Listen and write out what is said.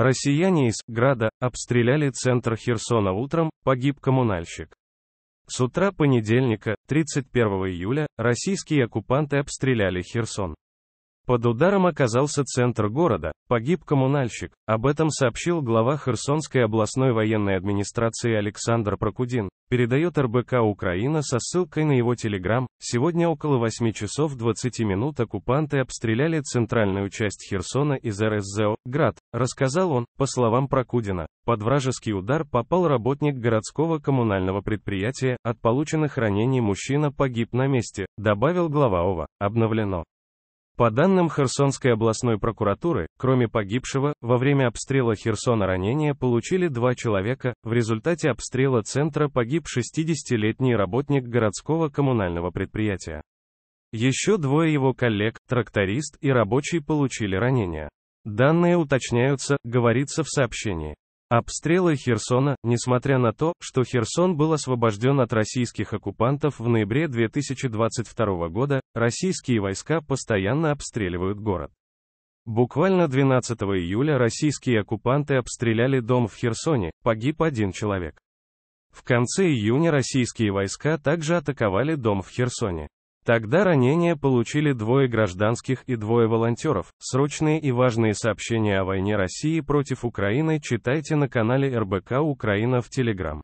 Россияне из Града обстреляли центр Херсона утром, погиб коммунальщик. С утра понедельника, 31 июля, российские оккупанты обстреляли Херсон. Под ударом оказался центр города, погиб коммунальщик, об этом сообщил глава Херсонской областной военной администрации Александр Прокудин, передает РБК Украина со ссылкой на его телеграм, сегодня около 8 часов 20 минут оккупанты обстреляли центральную часть Херсона из РСЗО, Град, Рассказал он, по словам Прокудина, под вражеский удар попал работник городского коммунального предприятия, от полученных ранений мужчина погиб на месте, добавил глава ОВА, обновлено. По данным Херсонской областной прокуратуры, кроме погибшего, во время обстрела Херсона ранения получили два человека, в результате обстрела центра погиб 60-летний работник городского коммунального предприятия. Еще двое его коллег, тракторист и рабочий получили ранения. Данные уточняются, говорится в сообщении. Обстрелы Херсона, несмотря на то, что Херсон был освобожден от российских оккупантов в ноябре 2022 года, российские войска постоянно обстреливают город. Буквально 12 июля российские оккупанты обстреляли дом в Херсоне, погиб один человек. В конце июня российские войска также атаковали дом в Херсоне. Тогда ранения получили двое гражданских и двое волонтеров. Срочные и важные сообщения о войне России против Украины читайте на канале РБК Украина в Телеграм.